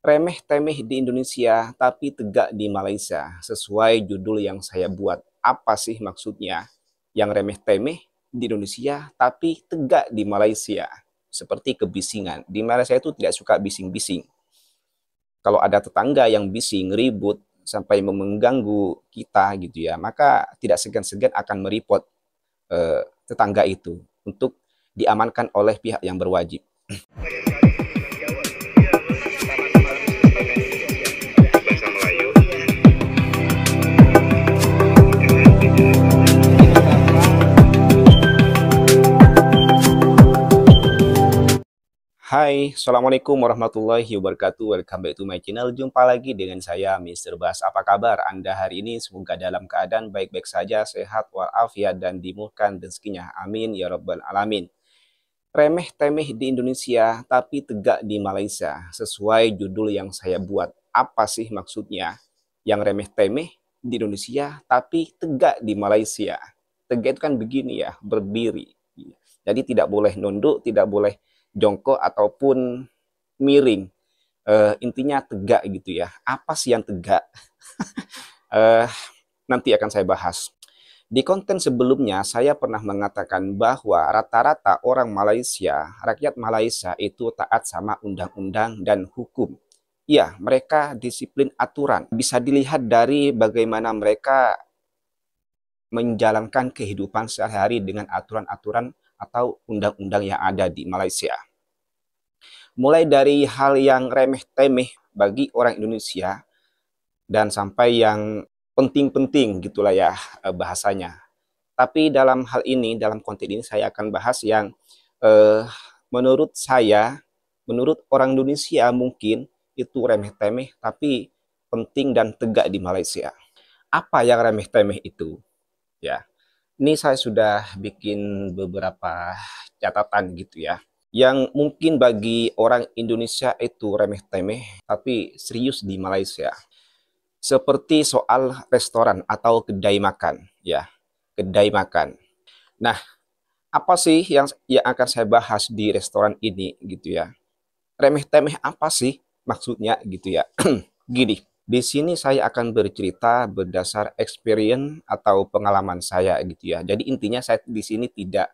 Remeh-temeh di Indonesia, tapi tegak di Malaysia, sesuai judul yang saya buat. Apa sih maksudnya? Yang remeh-temeh di Indonesia, tapi tegak di Malaysia. Seperti kebisingan. Di Malaysia itu tidak suka bising-bising. Kalau ada tetangga yang bising, ribut, sampai mengganggu kita gitu ya, maka tidak segan-segan akan meripot eh, tetangga itu untuk diamankan oleh pihak yang berwajib. Hai, Assalamualaikum warahmatullahi wabarakatuh. Welcome back to my channel. Jumpa lagi dengan saya, Mr. Bas. Apa kabar Anda hari ini? Semoga dalam keadaan baik-baik saja, sehat walafiat, dan dimurkan rezekinya. Amin. Ya Rabbal Alamin. Remeh temeh di Indonesia, tapi tegak di Malaysia. Sesuai judul yang saya buat. Apa sih maksudnya? Yang remeh temeh di Indonesia, tapi tegak di Malaysia. Tegak itu kan begini ya, berdiri. Jadi tidak boleh nunduk, tidak boleh jongkok ataupun miring. Uh, intinya tegak gitu ya. Apa sih yang tegak? uh, nanti akan saya bahas. Di konten sebelumnya saya pernah mengatakan bahwa rata-rata orang Malaysia, rakyat Malaysia itu taat sama undang-undang dan hukum. Ya, mereka disiplin aturan. Bisa dilihat dari bagaimana mereka menjalankan kehidupan sehari-hari dengan aturan-aturan atau undang-undang yang ada di Malaysia. Mulai dari hal yang remeh-temeh bagi orang Indonesia dan sampai yang penting-penting gitulah ya eh, bahasanya. Tapi dalam hal ini, dalam konten ini saya akan bahas yang eh, menurut saya, menurut orang Indonesia mungkin itu remeh-temeh tapi penting dan tegak di Malaysia. Apa yang remeh-temeh itu? Ya ini saya sudah bikin beberapa catatan gitu ya yang mungkin bagi orang Indonesia itu remeh-temeh tapi serius di Malaysia seperti soal restoran atau kedai makan ya kedai makan nah apa sih yang yang akan saya bahas di restoran ini gitu ya remeh-temeh apa sih maksudnya gitu ya gini di sini saya akan bercerita berdasar experience atau pengalaman saya gitu ya. Jadi intinya saya di sini tidak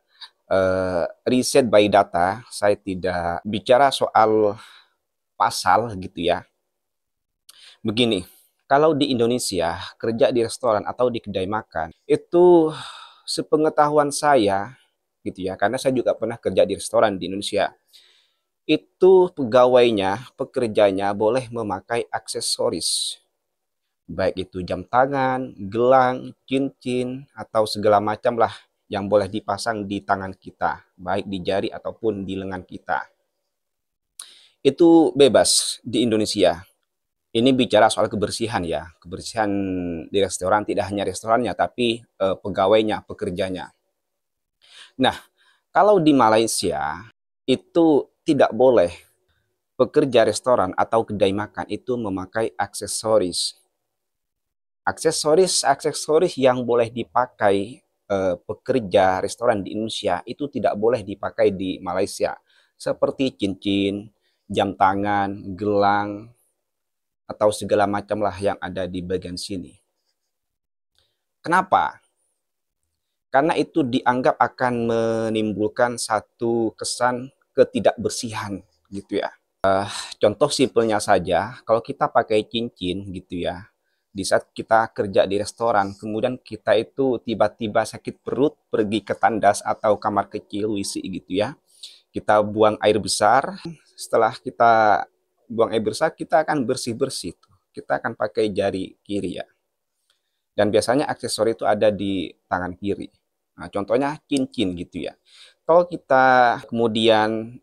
uh, riset by data, saya tidak bicara soal pasal gitu ya. Begini, kalau di Indonesia kerja di restoran atau di kedai makan itu sepengetahuan saya gitu ya karena saya juga pernah kerja di restoran di Indonesia itu pegawainya, pekerjanya boleh memakai aksesoris. Baik itu jam tangan, gelang, cincin, atau segala macam lah yang boleh dipasang di tangan kita, baik di jari ataupun di lengan kita. Itu bebas di Indonesia. Ini bicara soal kebersihan ya, kebersihan di restoran tidak hanya restorannya tapi eh, pegawainya, pekerjanya. Nah, kalau di Malaysia itu tidak boleh pekerja restoran atau kedai makan itu memakai aksesoris. Aksesoris-aksesoris yang boleh dipakai eh, pekerja restoran di Indonesia itu tidak boleh dipakai di Malaysia. Seperti cincin, jam tangan, gelang, atau segala macam lah yang ada di bagian sini. Kenapa? Karena itu dianggap akan menimbulkan satu kesan ketidakbersihan gitu ya. Uh, contoh simpelnya saja, kalau kita pakai cincin gitu ya, di saat kita kerja di restoran, kemudian kita itu tiba-tiba sakit perut, pergi ke tandas atau kamar kecil wc, gitu ya. Kita buang air besar, setelah kita buang air besar, kita akan bersih-bersih. Kita akan pakai jari kiri ya. Dan biasanya aksesori itu ada di tangan kiri. Nah, contohnya cincin gitu ya kalau kita kemudian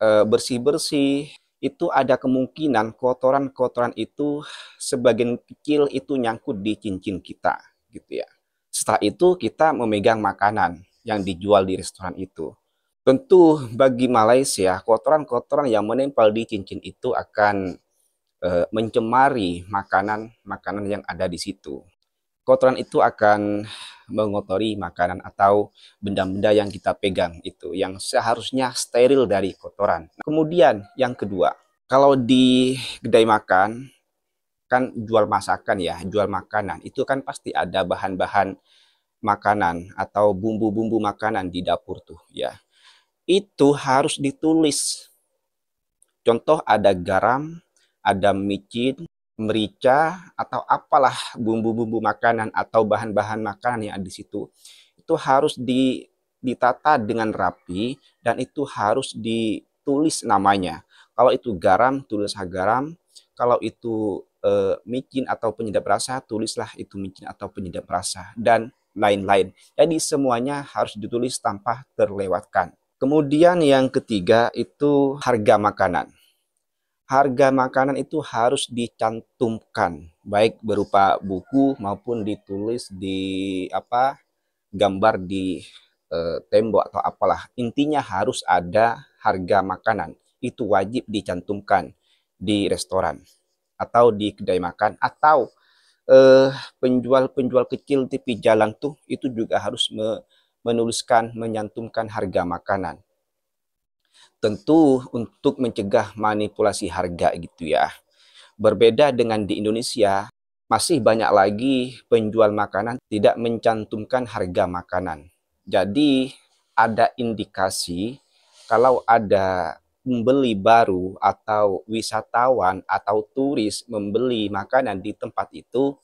eh, bersih-bersih itu ada kemungkinan kotoran-kotoran itu sebagian kecil itu nyangkut di cincin kita gitu ya. Setelah itu kita memegang makanan yang dijual di restoran itu. Tentu bagi Malaysia kotoran-kotoran yang menempel di cincin itu akan e, mencemari makanan-makanan yang ada di situ kotoran itu akan mengotori makanan atau benda-benda yang kita pegang itu yang seharusnya steril dari kotoran. Kemudian yang kedua, kalau di kedai makan kan jual masakan ya, jual makanan. Itu kan pasti ada bahan-bahan makanan atau bumbu-bumbu makanan di dapur tuh ya. Itu harus ditulis. Contoh ada garam, ada micin, merica atau apalah bumbu-bumbu makanan atau bahan-bahan makanan yang ada di situ itu harus di, ditata dengan rapi dan itu harus ditulis namanya. Kalau itu garam, tulis garam. Kalau itu e, micin atau penyedap rasa, tulislah itu micin atau penyedap rasa dan lain-lain. Jadi semuanya harus ditulis tanpa terlewatkan. Kemudian yang ketiga itu harga makanan harga makanan itu harus dicantumkan baik berupa buku maupun ditulis di apa gambar di e, tembok atau apalah intinya harus ada harga makanan itu wajib dicantumkan di restoran atau di kedai makan atau eh, penjual-penjual kecil tipi jalan tuh itu juga harus me, menuliskan menyantumkan harga makanan Tentu untuk mencegah manipulasi harga gitu ya. Berbeda dengan di Indonesia, masih banyak lagi penjual makanan tidak mencantumkan harga makanan. Jadi ada indikasi kalau ada pembeli baru atau wisatawan atau turis membeli makanan di tempat itu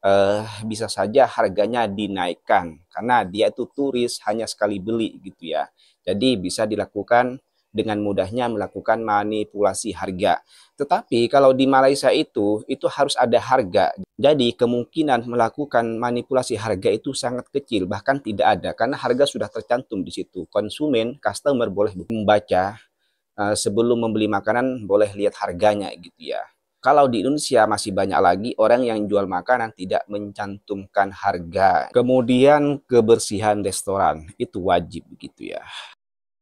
eh, bisa saja harganya dinaikkan karena dia itu turis hanya sekali beli gitu ya. Jadi bisa dilakukan dengan mudahnya melakukan manipulasi harga. Tetapi kalau di Malaysia itu, itu harus ada harga. Jadi kemungkinan melakukan manipulasi harga itu sangat kecil, bahkan tidak ada. Karena harga sudah tercantum di situ. Konsumen, customer boleh membaca eh, sebelum membeli makanan, boleh lihat harganya gitu ya. Kalau di Indonesia masih banyak lagi orang yang jual makanan tidak mencantumkan harga. Kemudian kebersihan restoran itu wajib begitu ya.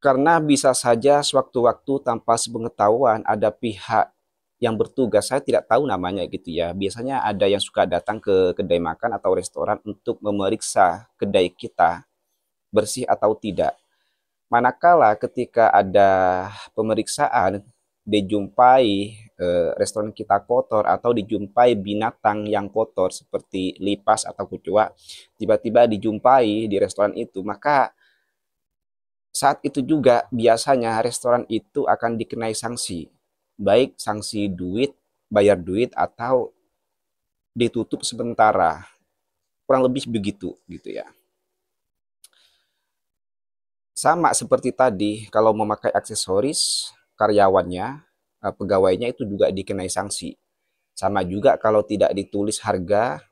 Karena bisa saja sewaktu-waktu tanpa sepengetahuan ada pihak yang bertugas, saya tidak tahu namanya gitu ya. Biasanya ada yang suka datang ke kedai makan atau restoran untuk memeriksa kedai kita bersih atau tidak. Manakala ketika ada pemeriksaan dijumpai eh, restoran kita kotor atau dijumpai binatang yang kotor seperti lipas atau kecoa tiba-tiba dijumpai di restoran itu maka saat itu juga biasanya restoran itu akan dikenai sanksi, baik sanksi duit, bayar duit atau ditutup sementara. Kurang lebih begitu gitu ya. Sama seperti tadi, kalau memakai aksesoris, karyawannya, eh, pegawainya itu juga dikenai sanksi. Sama juga kalau tidak ditulis harga,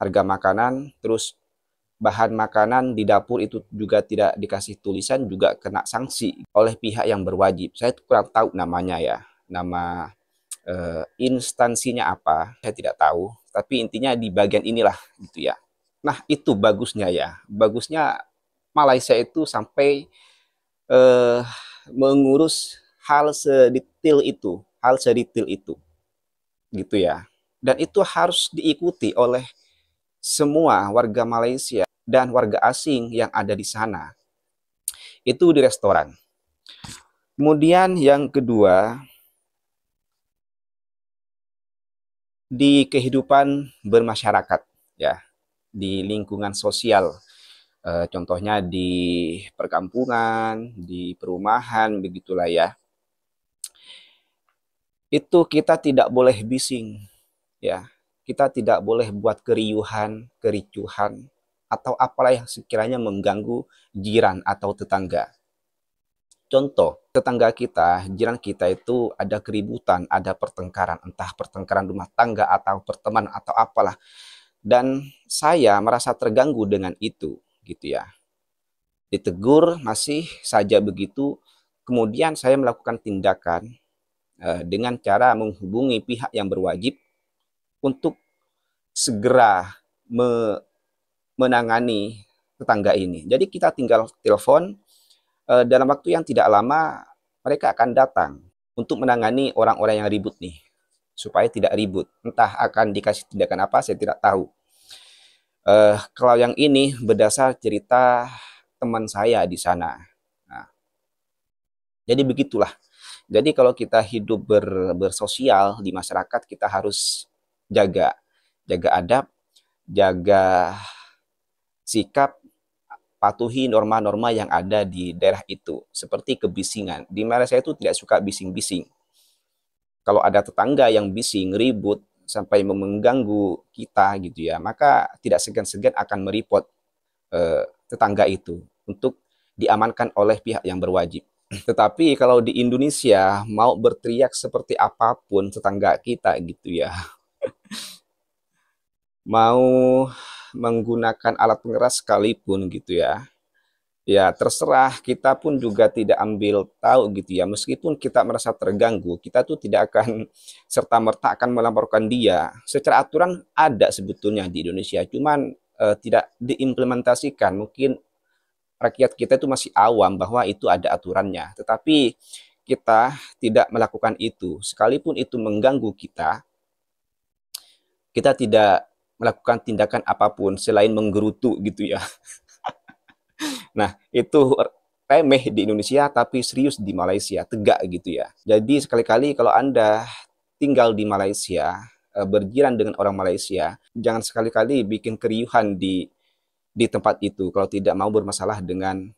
harga makanan, terus bahan makanan di dapur itu juga tidak dikasih tulisan juga kena sanksi oleh pihak yang berwajib. Saya kurang tahu namanya ya, nama e, instansinya apa, saya tidak tahu. Tapi intinya di bagian inilah gitu ya. Nah itu bagusnya ya, bagusnya Malaysia itu sampai e, mengurus hal sedetail itu, hal sedetail itu, gitu ya. Dan itu harus diikuti oleh semua warga Malaysia dan warga asing yang ada di sana. Itu di restoran. Kemudian yang kedua, di kehidupan bermasyarakat ya, di lingkungan sosial. E, contohnya di perkampungan, di perumahan, begitulah ya. Itu kita tidak boleh bising ya. Kita tidak boleh buat keriuhan, kericuhan atau apalah yang sekiranya mengganggu jiran atau tetangga. Contoh, tetangga kita, jiran kita itu ada keributan, ada pertengkaran, entah pertengkaran rumah tangga atau pertemanan atau apalah. Dan saya merasa terganggu dengan itu, gitu ya. Ditegur masih saja begitu, kemudian saya melakukan tindakan eh, dengan cara menghubungi pihak yang berwajib untuk segera me menangani tetangga ini. Jadi kita tinggal telepon eh, dalam waktu yang tidak lama mereka akan datang untuk menangani orang-orang yang ribut nih supaya tidak ribut. Entah akan dikasih tindakan apa saya tidak tahu. Uh, kalau yang ini berdasar cerita teman saya di sana. Nah, jadi begitulah. Jadi kalau kita hidup ber, bersosial di masyarakat kita harus jaga jaga adab, jaga sikap patuhi norma-norma yang ada di daerah itu, seperti kebisingan. Di Malaysia itu tidak suka bising-bising. Kalau ada tetangga yang bising, ribut, sampai mengganggu kita gitu ya, maka tidak segan-segan akan meripot eh, tetangga itu untuk diamankan oleh pihak yang berwajib. Tetapi kalau di Indonesia mau berteriak seperti apapun tetangga kita gitu ya, mau menggunakan alat pengeras sekalipun gitu ya. Ya terserah kita pun juga tidak ambil tahu gitu ya. Meskipun kita merasa terganggu, kita tuh tidak akan serta-merta akan melaporkan dia. Secara aturan ada sebetulnya di Indonesia, cuman eh, tidak diimplementasikan. Mungkin rakyat kita itu masih awam bahwa itu ada aturannya. Tetapi kita tidak melakukan itu, sekalipun itu mengganggu kita, kita tidak melakukan tindakan apapun selain menggerutu gitu ya. nah, itu remeh di Indonesia tapi serius di Malaysia, tegak gitu ya. Jadi sekali-kali kalau Anda tinggal di Malaysia, eh, berjiran dengan orang Malaysia, jangan sekali-kali bikin keriuhan di di tempat itu kalau tidak mau bermasalah dengan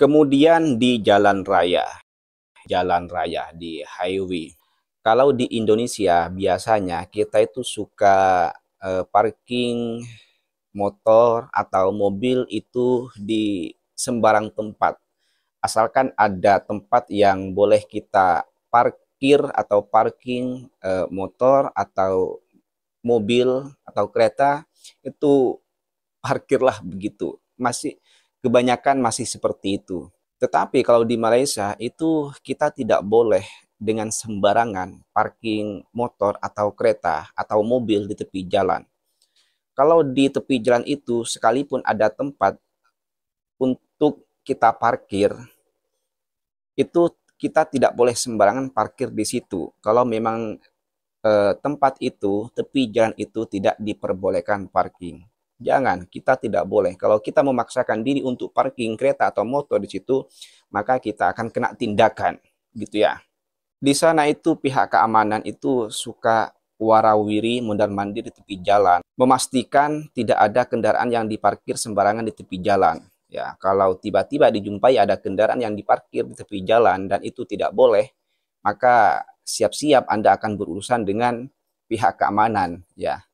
kemudian di jalan raya. Jalan raya di highway. Kalau di Indonesia biasanya kita itu suka eh, parking motor atau mobil itu di sembarang tempat. Asalkan ada tempat yang boleh kita parkir atau parking eh, motor atau mobil atau kereta itu parkirlah begitu. Masih kebanyakan masih seperti itu. Tetapi kalau di Malaysia itu kita tidak boleh dengan sembarangan parking motor atau kereta atau mobil di tepi jalan. Kalau di tepi jalan itu sekalipun ada tempat untuk kita parkir, itu kita tidak boleh sembarangan parkir di situ. Kalau memang eh, tempat itu, tepi jalan itu tidak diperbolehkan parking. Jangan, kita tidak boleh. Kalau kita memaksakan diri untuk parking kereta atau motor di situ, maka kita akan kena tindakan, gitu ya. Di sana itu pihak keamanan itu suka warawiri mundar mandir di tepi jalan, memastikan tidak ada kendaraan yang diparkir sembarangan di tepi jalan. Ya, kalau tiba-tiba dijumpai ada kendaraan yang diparkir di tepi jalan dan itu tidak boleh, maka siap-siap Anda akan berurusan dengan pihak keamanan, ya.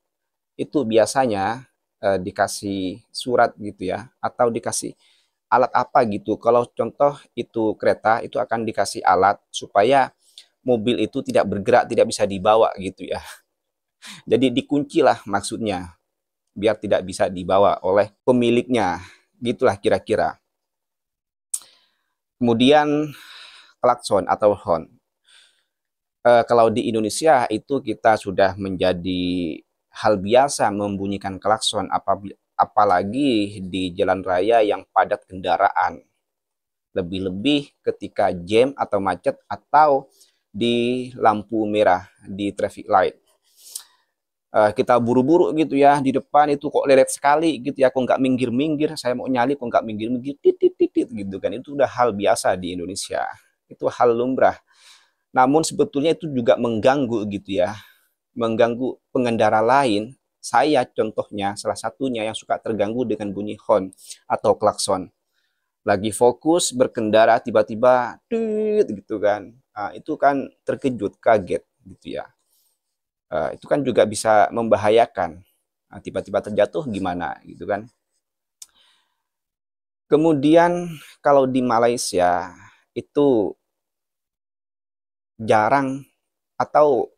Itu biasanya eh, dikasih surat gitu ya atau dikasih alat apa gitu. Kalau contoh itu kereta itu akan dikasih alat supaya mobil itu tidak bergerak, tidak bisa dibawa gitu ya. Jadi dikuncilah maksudnya biar tidak bisa dibawa oleh pemiliknya. Gitulah kira-kira. Kemudian klakson atau horn. E, kalau di Indonesia itu kita sudah menjadi hal biasa membunyikan klakson apalagi di jalan raya yang padat kendaraan. Lebih-lebih ketika jam atau macet atau di lampu merah, di traffic light. Uh, kita buru-buru gitu ya di depan itu kok lelet sekali gitu ya kok nggak minggir-minggir saya mau nyali kok nggak minggir-minggir titit titit gitu kan itu udah hal biasa di Indonesia itu hal lumrah namun sebetulnya itu juga mengganggu gitu ya mengganggu pengendara lain saya contohnya salah satunya yang suka terganggu dengan bunyi horn atau klakson. Lagi fokus berkendara tiba-tiba gitu kan. Nah, itu kan terkejut, kaget gitu ya. Uh, itu kan juga bisa membahayakan. Ah, tiba-tiba nah, terjatuh gimana gitu kan. Kemudian kalau di Malaysia itu jarang atau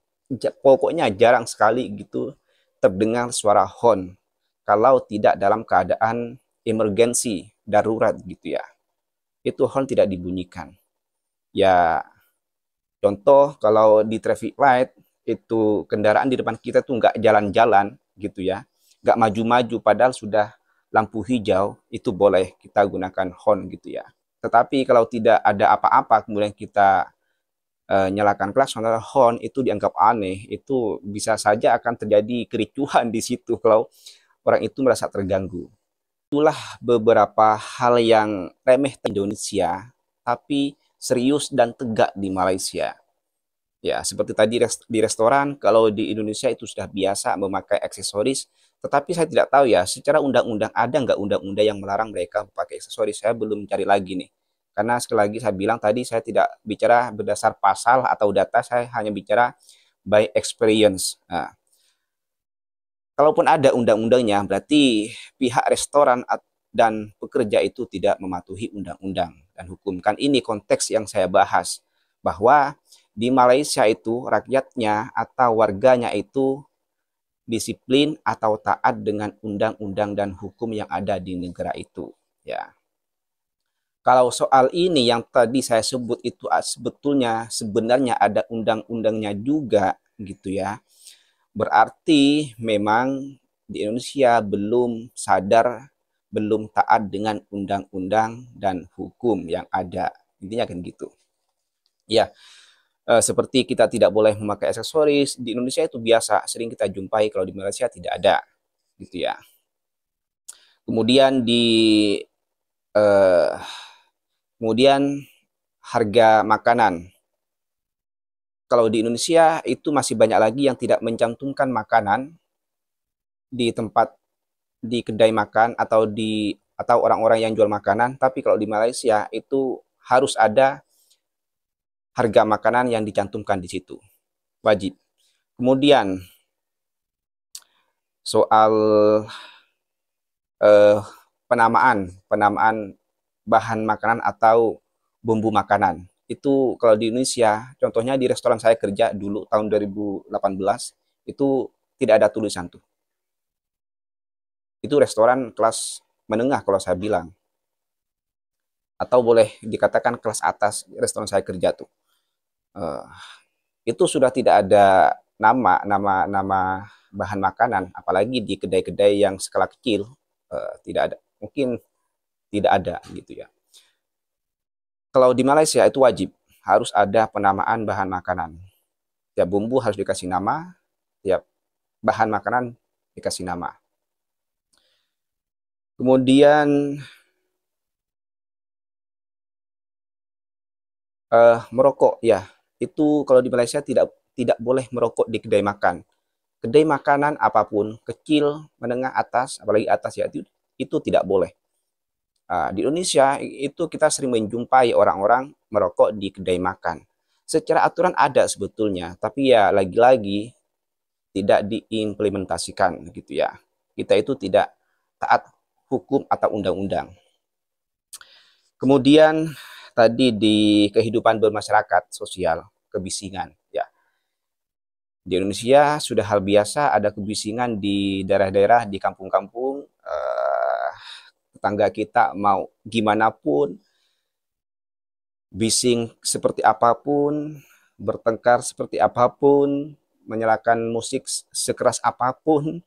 pokoknya jarang sekali gitu terdengar suara hon kalau tidak dalam keadaan emergensi darurat gitu ya. Itu hon tidak dibunyikan. Ya Contoh kalau di traffic light itu kendaraan di depan kita tuh nggak jalan-jalan gitu ya, nggak maju-maju padahal sudah lampu hijau itu boleh kita gunakan horn gitu ya. Tetapi kalau tidak ada apa-apa kemudian kita e, nyalakan klakson atau horn itu dianggap aneh, itu bisa saja akan terjadi kericuhan di situ kalau orang itu merasa terganggu. Itulah beberapa hal yang remeh di Indonesia, tapi serius dan tegak di Malaysia. Ya, seperti tadi di restoran, kalau di Indonesia itu sudah biasa memakai aksesoris, tetapi saya tidak tahu ya, secara undang-undang ada nggak undang-undang yang melarang mereka memakai aksesoris? Saya belum cari lagi nih. Karena sekali lagi saya bilang tadi, saya tidak bicara berdasar pasal atau data, saya hanya bicara by experience. Nah, kalaupun ada undang-undangnya, berarti pihak restoran dan pekerja itu tidak mematuhi undang-undang dan hukum. Kan ini konteks yang saya bahas bahwa di Malaysia itu rakyatnya atau warganya itu disiplin atau taat dengan undang-undang dan hukum yang ada di negara itu ya kalau soal ini yang tadi saya sebut itu ah, sebetulnya sebenarnya ada undang-undangnya juga gitu ya berarti memang di Indonesia belum sadar belum taat dengan undang-undang dan hukum yang ada. Intinya kan gitu. Ya, eh, seperti kita tidak boleh memakai aksesoris, di Indonesia itu biasa, sering kita jumpai kalau di Malaysia tidak ada. Gitu ya. Kemudian di Eh, kemudian harga makanan. Kalau di Indonesia itu masih banyak lagi yang tidak mencantumkan makanan di tempat di kedai makan atau di atau orang-orang yang jual makanan, tapi kalau di Malaysia itu harus ada harga makanan yang dicantumkan di situ. Wajib. Kemudian soal eh, penamaan, penamaan bahan makanan atau bumbu makanan. Itu kalau di Indonesia, contohnya di restoran saya kerja dulu tahun 2018, itu tidak ada tulisan tuh itu restoran kelas menengah kalau saya bilang. Atau boleh dikatakan kelas atas restoran saya kerja tuh. Uh, itu sudah tidak ada nama nama nama bahan makanan apalagi di kedai-kedai yang skala kecil uh, tidak ada mungkin tidak ada gitu ya kalau di Malaysia itu wajib harus ada penamaan bahan makanan tiap bumbu harus dikasih nama tiap bahan makanan dikasih nama Kemudian uh, merokok ya, itu kalau di Malaysia tidak tidak boleh merokok di kedai makan. Kedai makanan apapun, kecil, menengah, atas, apalagi atas ya, itu, itu tidak boleh. Uh, di Indonesia itu kita sering menjumpai orang-orang merokok di kedai makan. Secara aturan ada sebetulnya, tapi ya lagi-lagi tidak diimplementasikan gitu ya. Kita itu tidak taat hukum atau undang-undang. Kemudian tadi di kehidupan bermasyarakat sosial, kebisingan ya. Di Indonesia sudah hal biasa ada kebisingan di daerah-daerah di kampung-kampung eh, tetangga kita mau gimana pun bising seperti apapun, bertengkar seperti apapun, menyalakan musik sekeras apapun,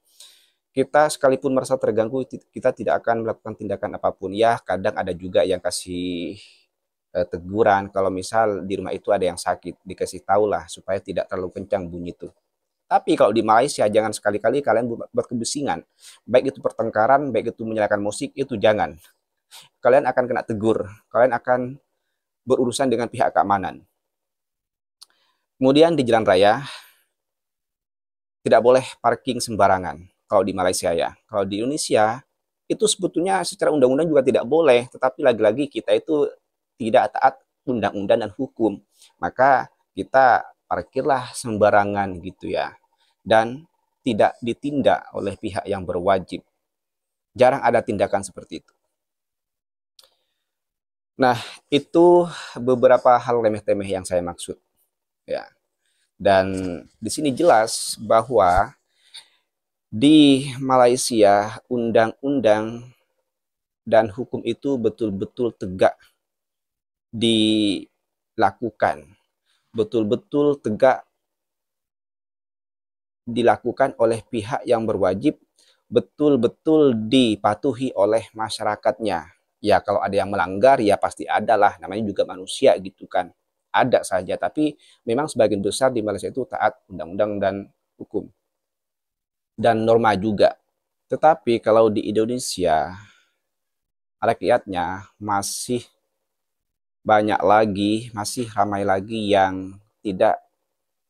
kita sekalipun merasa terganggu, kita tidak akan melakukan tindakan apapun. Ya, kadang ada juga yang kasih eh, teguran. Kalau misal di rumah itu ada yang sakit, dikasih tahulah supaya tidak terlalu kencang bunyi itu. Tapi kalau di Malaysia, jangan sekali-kali kalian buat kebisingan Baik itu pertengkaran, baik itu menyalakan musik, itu jangan. Kalian akan kena tegur. Kalian akan berurusan dengan pihak keamanan. Kemudian di jalan raya, tidak boleh parking sembarangan kalau di Malaysia ya. Kalau di Indonesia itu sebetulnya secara undang-undang juga tidak boleh, tetapi lagi-lagi kita itu tidak taat undang-undang dan hukum. Maka kita parkirlah sembarangan gitu ya. Dan tidak ditindak oleh pihak yang berwajib. Jarang ada tindakan seperti itu. Nah, itu beberapa hal remeh-temeh yang saya maksud. Ya. Dan di sini jelas bahwa di Malaysia undang-undang dan hukum itu betul-betul tegak dilakukan. Betul-betul tegak dilakukan oleh pihak yang berwajib, betul-betul dipatuhi oleh masyarakatnya. Ya kalau ada yang melanggar ya pasti ada lah, namanya juga manusia gitu kan. Ada saja, tapi memang sebagian besar di Malaysia itu taat undang-undang dan hukum dan norma juga. Tetapi kalau di Indonesia rakyatnya masih banyak lagi, masih ramai lagi yang tidak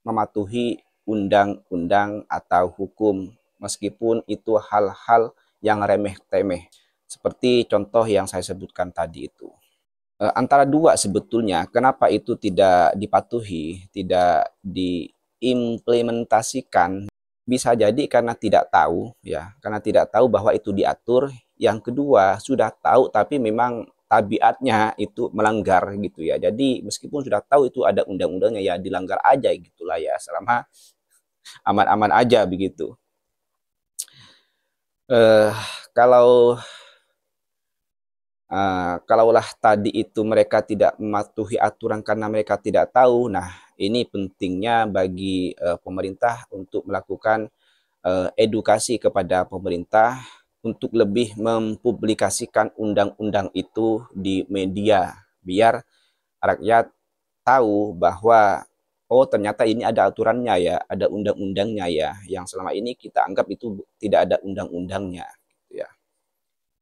mematuhi undang-undang atau hukum meskipun itu hal-hal yang remeh-temeh seperti contoh yang saya sebutkan tadi itu. Eh, antara dua sebetulnya, kenapa itu tidak dipatuhi, tidak diimplementasikan bisa jadi karena tidak tahu ya karena tidak tahu bahwa itu diatur yang kedua sudah tahu tapi memang tabiatnya itu melanggar gitu ya jadi meskipun sudah tahu itu ada undang-undangnya ya dilanggar aja gitulah ya selama aman-aman aja begitu eh, kalau Uh, kalaulah tadi itu mereka tidak mematuhi aturan karena mereka tidak tahu, nah ini pentingnya bagi uh, pemerintah untuk melakukan uh, edukasi kepada pemerintah untuk lebih mempublikasikan undang-undang itu di media biar rakyat tahu bahwa oh ternyata ini ada aturannya ya, ada undang-undangnya ya, yang selama ini kita anggap itu tidak ada undang-undangnya.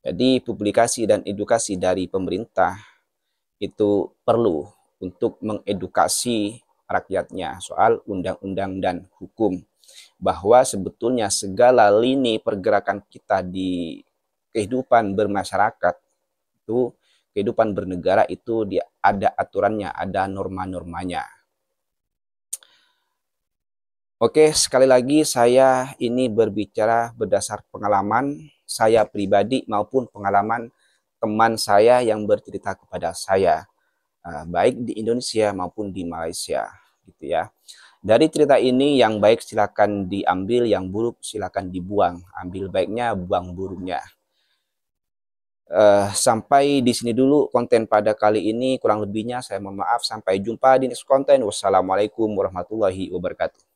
Jadi publikasi dan edukasi dari pemerintah itu perlu untuk mengedukasi rakyatnya soal undang-undang dan hukum bahwa sebetulnya segala lini pergerakan kita di kehidupan bermasyarakat itu kehidupan bernegara itu dia ada aturannya, ada norma-normanya. Oke, sekali lagi saya ini berbicara berdasar pengalaman saya pribadi maupun pengalaman teman saya yang bercerita kepada saya eh, baik di Indonesia maupun di Malaysia gitu ya. Dari cerita ini yang baik silakan diambil, yang buruk silakan dibuang. Ambil baiknya, buang buruknya. Uh, sampai di sini dulu konten pada kali ini. Kurang lebihnya saya mohon maaf. Sampai jumpa di next konten. Wassalamualaikum warahmatullahi wabarakatuh.